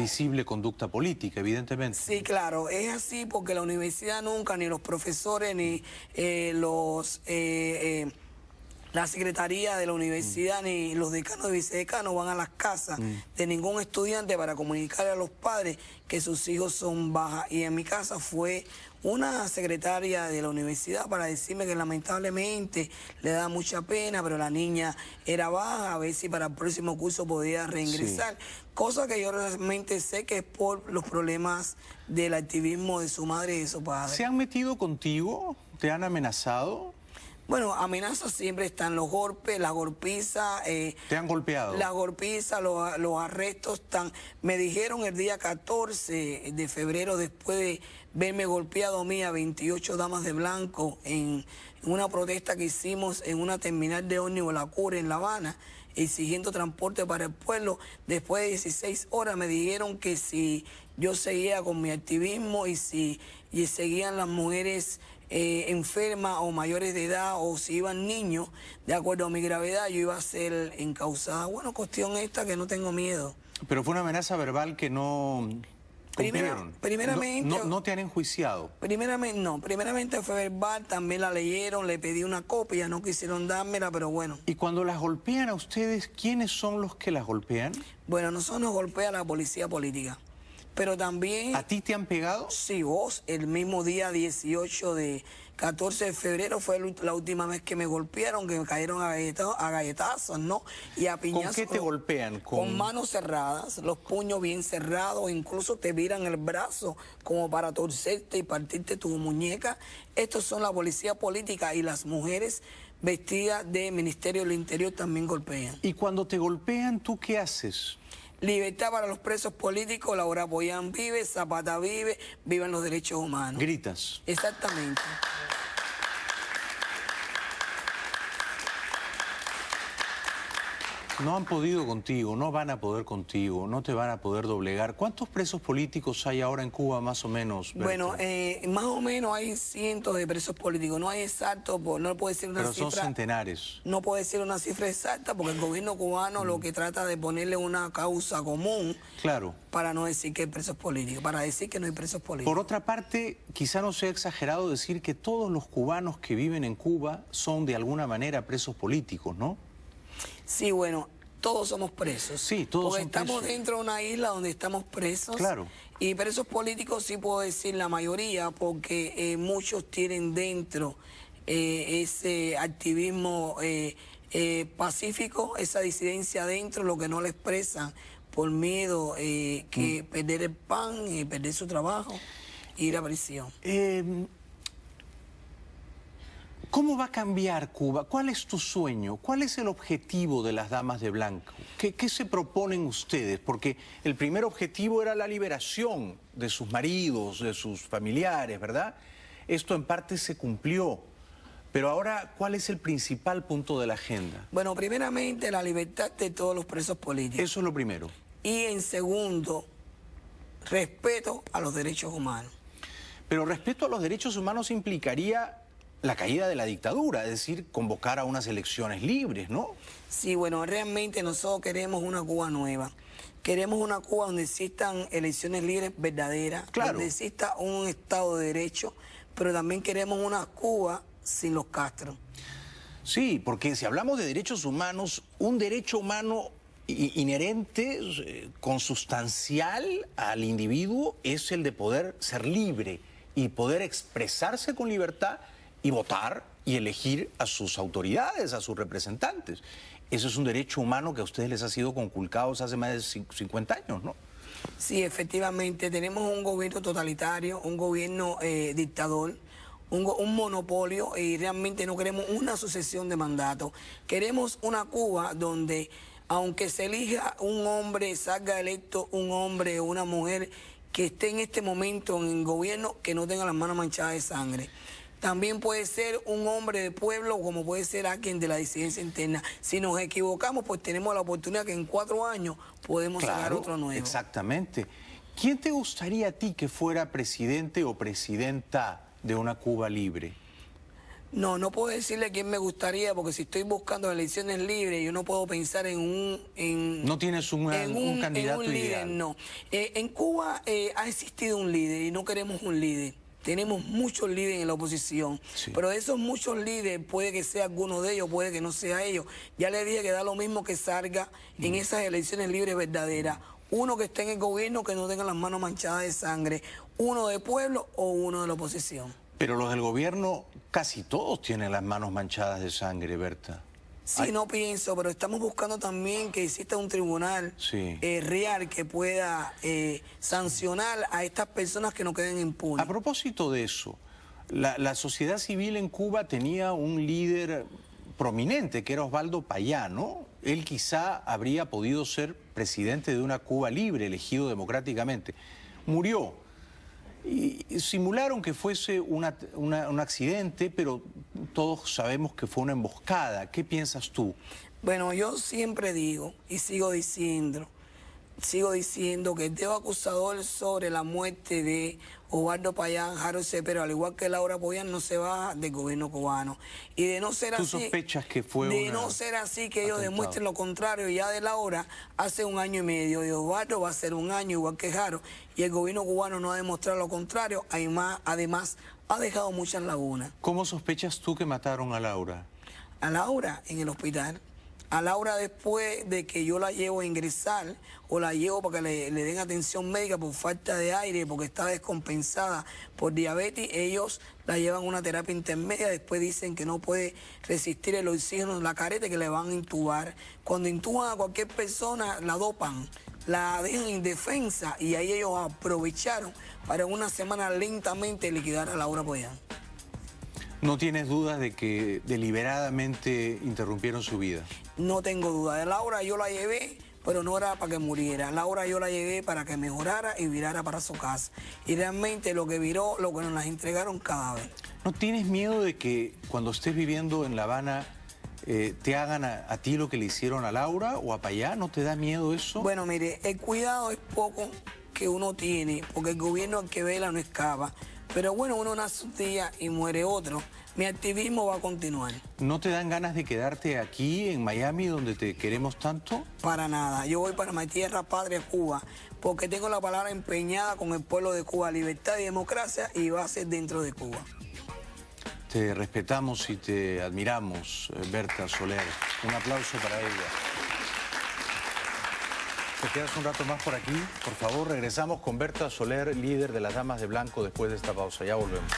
visible conducta política, evidentemente. Sí, claro, es así porque la universidad nunca, ni los profesores, ni eh, los... Eh, eh, la secretaría de la mm. universidad ni los decanos y vicedecanos van a las casas mm. de ningún estudiante para comunicarle a los padres que sus hijos son bajas. Y en mi casa fue una secretaria de la universidad para decirme que lamentablemente le da mucha pena, pero la niña era baja, a ver si para el próximo curso podía reingresar. Cosa que yo realmente sé que es por los problemas del activismo de su madre y de su padre. ¿Se han metido contigo? ¿Te han amenazado? Bueno, amenazas siempre están, los golpes, la golpiza. Eh, ¿Te han golpeado? La golpiza, los, arrestos están. Me dijeron el día 14 de febrero, después de verme golpeado a mí a 28 damas de blanco en, una protesta que hicimos en una terminal de ómnibus La Cura en La Habana, exigiendo transporte para el pueblo. Después de 16 horas me dijeron que si yo seguía con mi activismo y si seguían las mujeres eh, ...enferma o mayores de edad o si iban niños, de acuerdo a mi gravedad, yo iba a ser encausada. Bueno, cuestión esta que no tengo miedo. Pero fue una amenaza verbal que no... primero primeramente... No, te han enjuiciado? Primeramente, no. Primeramente fue verbal, también la leyeron, le pedí una copia, no quisieron dármela, pero bueno. ¿Y cuando las golpean a ustedes, quiénes son los que las golpean? Bueno, nosotros nos golpea la policía política pero también... ¿A ti te han pegado? Sí, vos, el mismo día 18 de 14 de febrero fue la última vez que me golpearon, que me cayeron a, a galletazos, ¿no? Y a piñazos. ¿Con qué te golpean? ¿Con... manos cerradas, los puños bien cerrados, incluso te viran el brazo como para torcerte y partirte tu muñeca. Estos son la policía política y las mujeres vestidas de Ministerio del Interior también golpean. ¿Y cuando te golpean, tú qué haces? libertad para los presos políticos, Laura Boyán vive, Zapata vive, vivan los derechos humanos. Gritas. Exactamente. No han podido contigo, no van a poder contigo, no te van a poder doblegar. ¿Cuántos presos políticos hay ahora en Cuba, más o menos? Bueno, eh, más o menos hay cientos de presos políticos. No hay exacto, no puede decir una cifra. Pero son centenares. No puedo decir una cifra exacta porque el gobierno cubano lo mm. que trata de ponerle una causa común. Claro. Para no decir que hay presos políticos, para decir que no hay presos políticos. Por otra parte, quizá no sea exagerado decir que todos los cubanos que viven en Cuba son de alguna manera presos políticos, ¿no? Sí, bueno, todos somos presos. Sí, todos estamos dentro de una isla donde estamos presos. Claro. Y presos políticos sí puedo decir la mayoría, porque eh, muchos tienen dentro eh, ese activismo eh, pacífico, esa disidencia dentro, lo que no le expresan por miedo que mm. perder el pan y perder su trabajo, ir a prisión. Em, ¿Cómo va a cambiar Cuba? ¿Cuál es tu sueño? ¿Cuál es el objetivo de las Damas de Blanco? ¿Qué, ¿Qué, se proponen ustedes? Porque el primer objetivo era la liberación de sus maridos, de sus familiares, ¿verdad? Esto en parte se cumplió. Pero ahora, ¿cuál es el principal punto de la agenda? Bueno, primeramente, la libertad de todos los presos políticos. Eso es lo primero. Y en segundo, respeto a los derechos humanos. Pero respeto a los derechos humanos implicaría la caída de la dictadura, es decir, convocar a unas elecciones libres, ¿no? Sí, bueno, realmente nosotros queremos una Cuba nueva. Queremos una Cuba donde existan elecciones libres verdaderas, donde exista un Estado de Derecho, pero también queremos una Cuba sin los Castro. Sí, porque si hablamos de derechos humanos, un derecho humano inherente, eh, consustancial al individuo, es el de poder ser libre y poder expresarse con libertad y votar y elegir a sus autoridades, a sus representantes. Eso es un derecho humano que a ustedes les ha sido conculcado hace más de 50 años, ¿no? Sí, efectivamente, tenemos un gobierno totalitario, un gobierno eh, dictador, un, un, monopolio y realmente no queremos una sucesión de mandatos. Queremos una Cuba donde, aunque se elija un hombre, salga electo un hombre o una mujer que esté en este momento en el gobierno, que no tenga las manos manchadas de sangre también puede ser un hombre de pueblo como puede ser alguien de la disidencia interna. Si nos equivocamos, pues tenemos la oportunidad que en cuatro años podemos sacar otro nuevo. Exactamente. ¿Quién te gustaría a ti que fuera presidente o presidenta de una Cuba libre? No, no puedo decirle quién me gustaría, porque si estoy buscando elecciones libres, yo no puedo pensar en un... no tienes un, candidato un líder, ideal. No. Eh, en Cuba eh, ha existido un líder y no queremos un líder. Tenemos muchos líderes en la oposición, pero esos muchos líderes, puede que sea alguno de ellos, puede que no sea ellos. Ya le dije que da lo mismo que salga en mm. esas elecciones libres verdaderas. Uno que esté en el gobierno que no tenga las manos manchadas de sangre, uno del pueblo o uno de la oposición. Pero los del gobierno, casi todos tienen las manos manchadas de sangre, Berta. Sí, no pienso, pero estamos buscando también que exista un tribunal eh, real que pueda eh, sancionar a estas personas que no queden impunes. A propósito de eso, la sociedad civil en Cuba tenía un líder prominente, que era Osvaldo Payano. Él quizá habría podido ser presidente de una Cuba libre, elegido democráticamente. Murió. Y simularon que fuese un accidente, pero todos sabemos que fue una emboscada. ¿Qué piensas tú? Bueno, yo siempre digo y sigo diciendo sigo diciendo que el acusador sobre la muerte de Ovaldo Payán, Jaro pero al igual que Laura Poyán, no se baja del gobierno cubano. Y de no ser así... sospechas que fue De no ser así, que ellos demuestren lo contrario ya de Laura hace un año y medio. De Ovaldo va a ser un año igual que Jaro. Y el gobierno cubano no ha demostrado lo contrario. Además, además ha dejado muchas lagunas. ¿Cómo sospechas tú que mataron a Laura? A Laura en el hospital. A Laura después de que yo la llevo a ingresar o la llevo para que le, den atención médica por falta de aire, porque está descompensada por diabetes, ellos la llevan a una terapia intermedia, después dicen que no puede resistir el oxígeno en la careta que le van a intubar. Cuando intuban a cualquier persona, la dopan la dejan indefensa y ahí ellos aprovecharon para una semana lentamente liquidar a Laura Poyán. ¿No tienes dudas de que deliberadamente interrumpieron su vida? No tengo duda. De Laura yo la llevé, pero no era para que muriera. Laura yo la llevé para que mejorara y virara para su casa. Y realmente lo que viró, lo que nos las entregaron CADA VEZ. ¿No tienes miedo de que cuando estés viviendo en La Habana... Eh, te hagan a, ti lo que le hicieron a Laura o a Payá, ¿no te da miedo eso? Bueno, mire, el cuidado es poco que uno tiene, porque el gobierno al que vela no escapa. Pero bueno, uno nace un día y muere otro. Mi activismo va a continuar. ¿No te dan ganas de quedarte aquí en Miami donde te queremos tanto? Para nada. Yo voy para mi tierra padre, Cuba, porque tengo la palabra empeñada con el pueblo de Cuba, libertad y democracia y va dentro de Cuba. Te respetamos y te admiramos, Berta Soler. Un aplauso para ella. Te quedas un rato más por aquí. Por favor, regresamos con Berta Soler, líder de las Damas de Blanco, después de esta pausa. Ya volvemos.